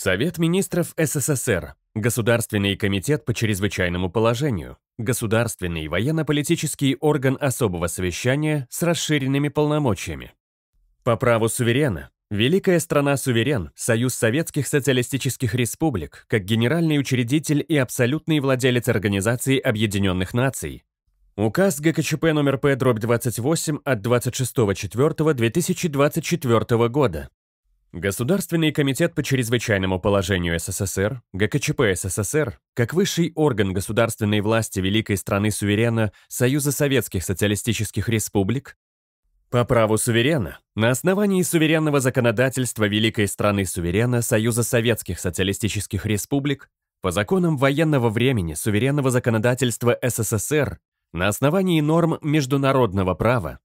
Совет министров СССР, Государственный комитет по чрезвычайному положению, Государственный военно-политический орган особого совещания с расширенными полномочиями. По праву суверена, Великая страна-суверен, Союз Советских Социалистических Республик, как генеральный учредитель и абсолютный владелец Организации Объединенных Наций. Указ ГКЧП номер П-28 от 26.04.2024 года Государственный комитет по чрезвычайному положению СССР, ГКЧП СССР, как высший орган государственной власти великой страны-суверена Союза Советских Социалистических Республик, по праву суверена, на основании суверенного законодательства великой страны-суверена Союза Советских Социалистических Республик, по законам военного времени суверенного законодательства СССР, на основании норм международного права,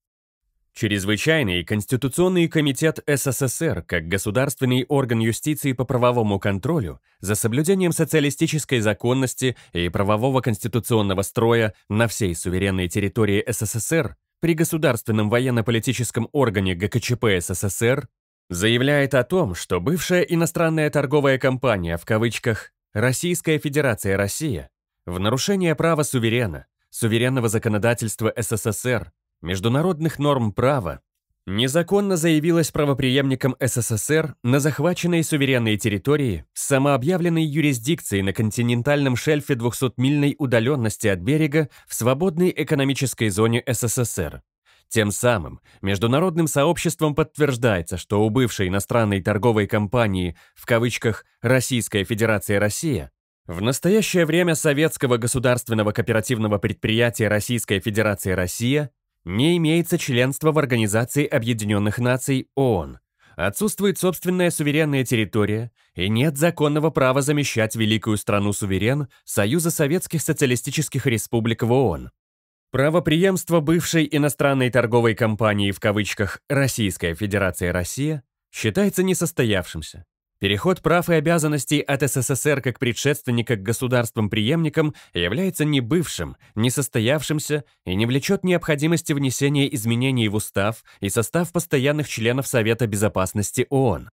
Чрезвычайный Конституционный комитет СССР как государственный орган юстиции по правовому контролю за соблюдением социалистической законности и правового конституционного строя на всей суверенной территории СССР при Государственном военно-политическом органе ГКЧП СССР заявляет о том, что бывшая иностранная торговая компания в кавычках «Российская Федерация Россия» в нарушение права суверена, суверенного законодательства СССР, международных норм права, незаконно заявилась правоприемником СССР на захваченные суверенные территории с самообъявленной юрисдикцией на континентальном шельфе 200-мильной удаленности от берега в свободной экономической зоне СССР. Тем самым международным сообществом подтверждается, что у бывшей иностранной торговой компании в кавычках «Российская Федерация Россия» В настоящее время Советского государственного кооперативного предприятия Российская Федерация Россия не имеется членства в Организации Объединенных Наций ООН. Отсутствует собственная суверенная территория и нет законного права замещать великую страну-суверен Союза Советских Социалистических Республик в ООН. Правоприемство бывшей иностранной торговой компании в кавычках «Российская Федерация Россия» считается несостоявшимся. Переход прав и обязанностей от СССР как предшественника к государствам-преемникам является не бывшим, не состоявшимся и не влечет необходимости внесения изменений в устав и состав постоянных членов Совета Безопасности ООН.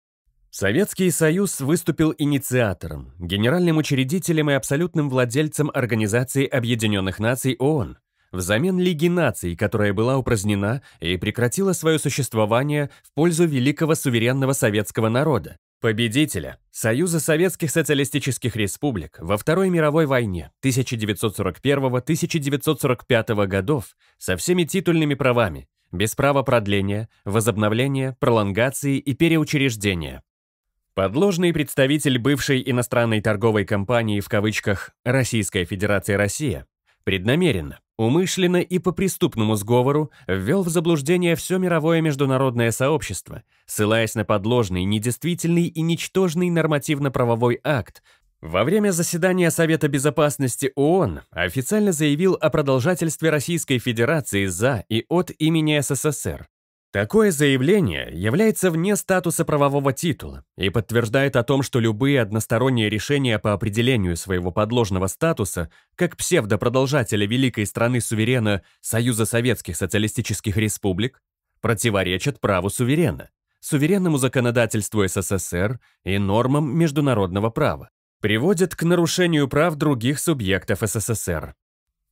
Советский Союз выступил инициатором, генеральным учредителем и абсолютным владельцем Организации Объединенных Наций ООН, взамен Лиги наций, которая была упразднена и прекратила свое существование в пользу великого суверенного советского народа, победителя Союза Советских Социалистических Республик во Второй мировой войне 1941-1945 годов со всеми титульными правами, без права продления, возобновления, пролонгации и переучреждения. Подложный представитель бывшей иностранной торговой компании в кавычках «Российская Федерация Россия» преднамеренно умышленно и по преступному сговору ввел в заблуждение все мировое международное сообщество, ссылаясь на подложный, недействительный и ничтожный нормативно-правовой акт. Во время заседания Совета Безопасности ООН официально заявил о продолжательстве Российской Федерации за и от имени СССР Такое заявление является вне статуса правового титула и подтверждает о том, что любые односторонние решения по определению своего подложного статуса как псевдопродолжателя великой страны-суверена Союза Советских Социалистических Республик противоречат праву суверена, суверенному законодательству СССР и нормам международного права, приводят к нарушению прав других субъектов СССР,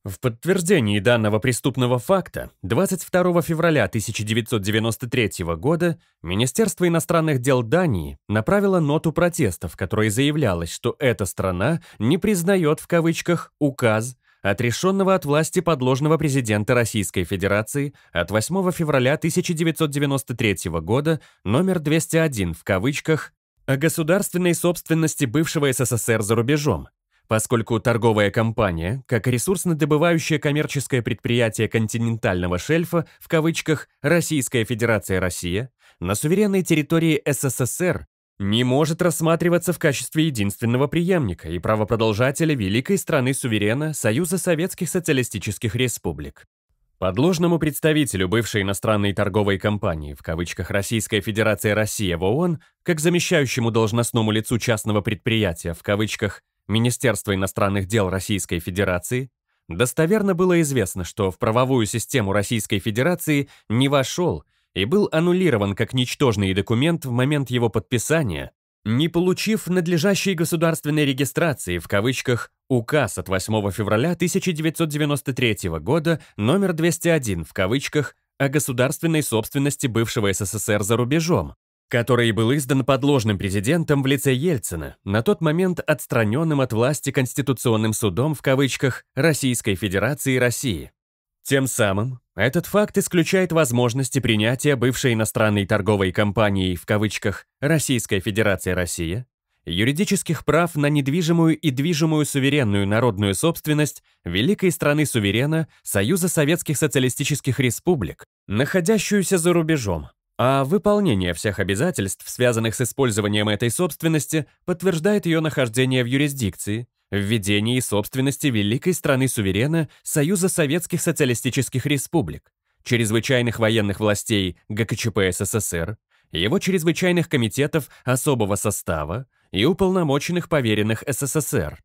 в подтверждении данного преступного факта 22 февраля 1993 года Министерство иностранных дел Дании направило ноту протеста, в которой заявлялось, что эта страна не признает в кавычках «указ», отрешенного от власти подложного президента Российской Федерации от 8 февраля 1993 года номер 201 в кавычках о государственной собственности бывшего СССР за рубежом, поскольку торговая компания, как ресурсно-добывающее коммерческое предприятие континентального шельфа, в кавычках «Российская Федерация Россия», на суверенной территории СССР не может рассматриваться в качестве единственного преемника и правопродолжателя великой страны-суверена Союза Советских Социалистических Республик. Подложному представителю бывшей иностранной торговой компании в кавычках Российская Федерация Россия в ООН, как замещающему должностному лицу частного предприятия в кавычках Министерства иностранных дел Российской Федерации, достоверно было известно, что в правовую систему Российской Федерации не вошел и был аннулирован как ничтожный документ в момент его подписания, не получив надлежащей государственной регистрации в кавычках «Указ от 8 февраля 1993 года номер 201» в кавычках о государственной собственности бывшего СССР за рубежом, который был издан подложным президентом в лице Ельцина, на тот момент отстраненным от власти Конституционным судом в кавычках Российской Федерации России. Тем самым, этот факт исключает возможности принятия бывшей иностранной торговой компанией в кавычках Российской Федерации Россия юридических прав на недвижимую и движимую суверенную народную собственность великой страны-суверена Союза Советских Социалистических Республик, находящуюся за рубежом, а выполнение всех обязательств, связанных с использованием этой собственности, подтверждает ее нахождение в юрисдикции, введении собственности великой страны-суверена Союза Советских Социалистических Республик, чрезвычайных военных властей ГКЧП СССР, его чрезвычайных комитетов особого состава и уполномоченных поверенных СССР.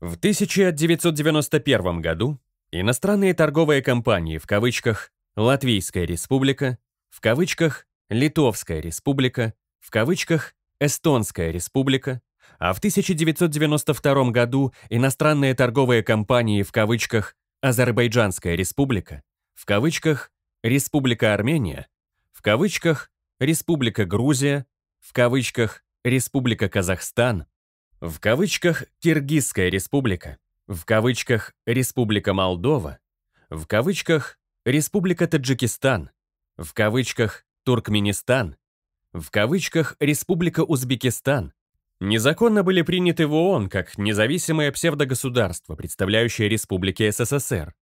В 1991 году иностранные торговые компании в кавычках «Латвийская республика», в кавычках «Литовская республика», в кавычках «Эстонская республика», а в 1992 году иностранные торговые компании в кавычках «Азербайджанская республика», в кавычках «Республика Армения», в кавычках «Республика Грузия», в кавычках «Республика Казахстан», в кавычках «Киргизская республика», в кавычках «Республика Молдова», в кавычках «Республика Таджикистан», в кавычках «Туркменистан», в кавычках «Республика Узбекистан», незаконно были приняты в ООН как независимое псевдогосударство, представляющее республики СССР.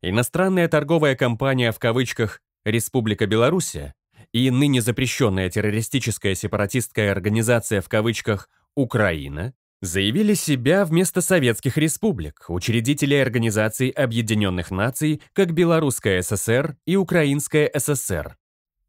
Иностранная торговая компания в кавычках «Республика Белоруссия» и ныне запрещенная террористическая сепаратистская организация в кавычках «Украина» заявили себя вместо советских республик, учредителей Организации Объединенных Наций, как Белорусская ССР и Украинская ССР.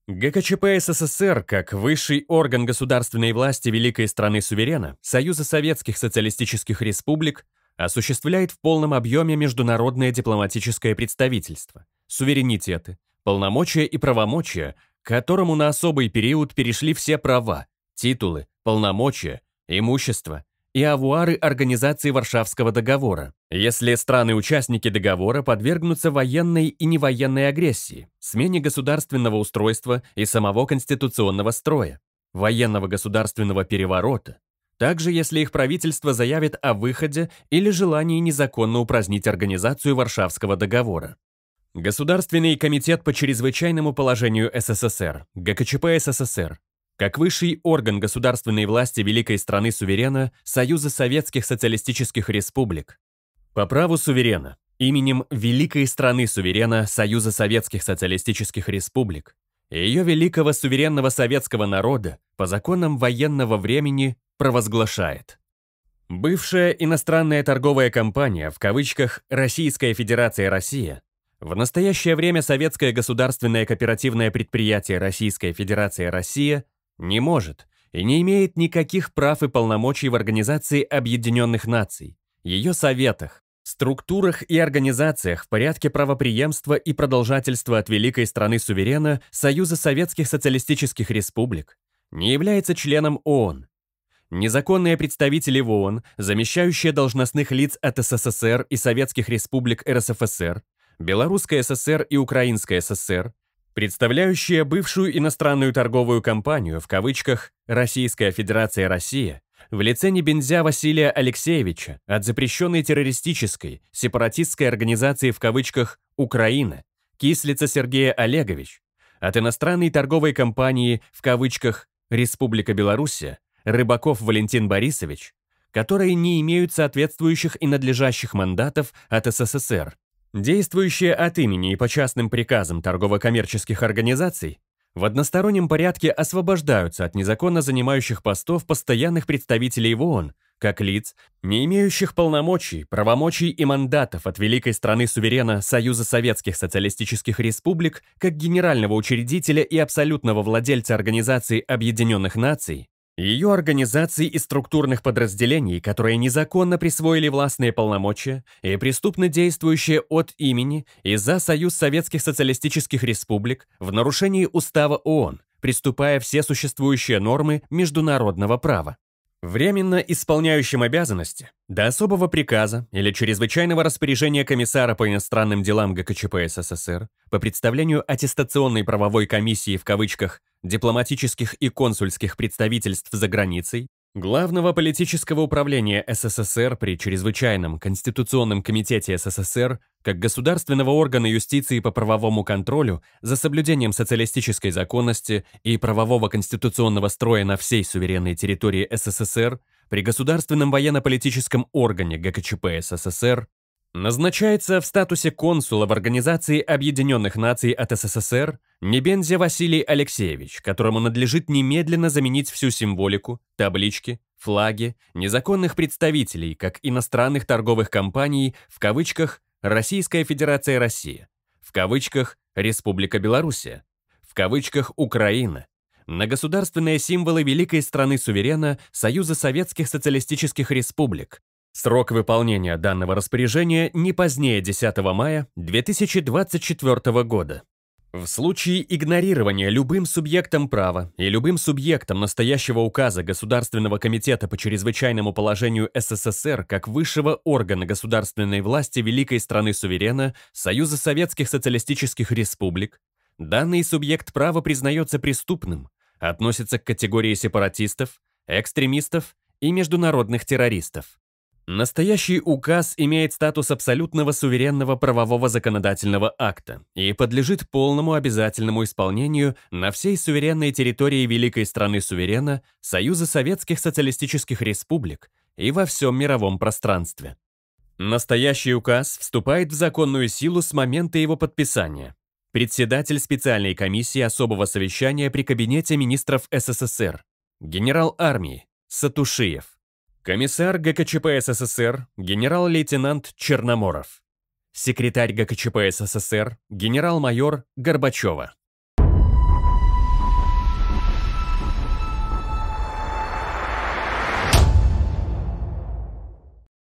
ГКЧП СССР, как высший орган государственной власти великой страны-суверена, Союза Советских Социалистических Республик, осуществляет в полном объеме международное дипломатическое представительство, суверенитеты, полномочия и правомочия, которому на особый период перешли все права, титулы, полномочия, имущество – и авуары Организации Варшавского договора, если страны-участники договора подвергнутся военной и невоенной агрессии, смене государственного устройства и самого конституционного строя, военного государственного переворота, также если их правительство заявит о выходе или желании незаконно упразднить Организацию Варшавского договора. Государственный комитет по чрезвычайному положению СССР, ГКЧП СССР, как высший орган государственной власти великой страны-суверена Союза Советских Социалистических Республик. По праву суверена, именем великой страны-суверена Союза Советских Социалистических Республик, и ее великого суверенного советского народа по законам военного времени провозглашает. Бывшая иностранная торговая компания, в кавычках «Российская Федерация Россия», в настоящее время советское государственное кооперативное предприятие Российская Федерация Россия не может и не имеет никаких прав и полномочий в Организации Объединенных Наций, ее советах, структурах и организациях в порядке правоприемства и продолжательства от великой страны-суверена Союза Советских Социалистических Республик, не является членом ООН. Незаконные представители в ООН, замещающие должностных лиц от СССР и Советских Республик РСФСР, Белорусская ССР и Украинская ССР, представляющая бывшую иностранную торговую компанию в кавычках «Российская Федерация Россия» в лице Небензя Василия Алексеевича от запрещенной террористической, сепаратистской организации в кавычках «Украина» Кислица Сергея Олегович, от иностранной торговой компании в кавычках «Республика Беларусь Рыбаков Валентин Борисович, которые не имеют соответствующих и надлежащих мандатов от СССР действующие от имени и по частным приказам торгово-коммерческих организаций, в одностороннем порядке освобождаются от незаконно занимающих постов постоянных представителей в ООН, как лиц, не имеющих полномочий, правомочий и мандатов от великой страны-суверена Союза Советских Социалистических Республик как генерального учредителя и абсолютного владельца Организации Объединенных Наций, ее организаций и структурных подразделений, которые незаконно присвоили властные полномочия и преступно действующие от имени и за Союз Советских Социалистических Республик в нарушении Устава ООН, приступая все существующие нормы международного права. Временно исполняющим обязанности до особого приказа или чрезвычайного распоряжения комиссара по иностранным делам ГКЧП СССР по представлению аттестационной правовой комиссии в кавычках дипломатических и консульских представительств за границей Главного политического управления СССР при Чрезвычайном Конституционном комитете СССР как государственного органа юстиции по правовому контролю за соблюдением социалистической законности и правового конституционного строя на всей суверенной территории СССР при Государственном военно-политическом органе ГКЧП СССР Назначается в статусе консула в Организации Объединенных Наций от СССР Небензя Василий Алексеевич, которому надлежит немедленно заменить всю символику, таблички, флаги незаконных представителей, как иностранных торговых компаний, в кавычках «Российская Федерация России», в кавычках «Республика Белоруссия», в кавычках «Украина», на государственные символы великой страны-суверена Союза Советских Социалистических Республик, Срок выполнения данного распоряжения не позднее 10 мая 2024 года. В случае игнорирования любым субъектом права и любым субъектом настоящего указа Государственного комитета по чрезвычайному положению СССР как высшего органа государственной власти великой страны-суверена Союза Советских Социалистических Республик, данный субъект права признается преступным, относится к категории сепаратистов, экстремистов и международных террористов. Настоящий указ имеет статус абсолютного суверенного правового законодательного акта и подлежит полному обязательному исполнению на всей суверенной территории великой страны суверена Союза Советских Социалистических Республик и во всем мировом пространстве. Настоящий указ вступает в законную силу с момента его подписания. Председатель специальной комиссии особого совещания при Кабинете министров СССР, генерал армии Сатушиев, Комиссар ГКЧП СССР, генерал-лейтенант Черноморов. Секретарь ГКЧП СССР, генерал-майор Горбачева.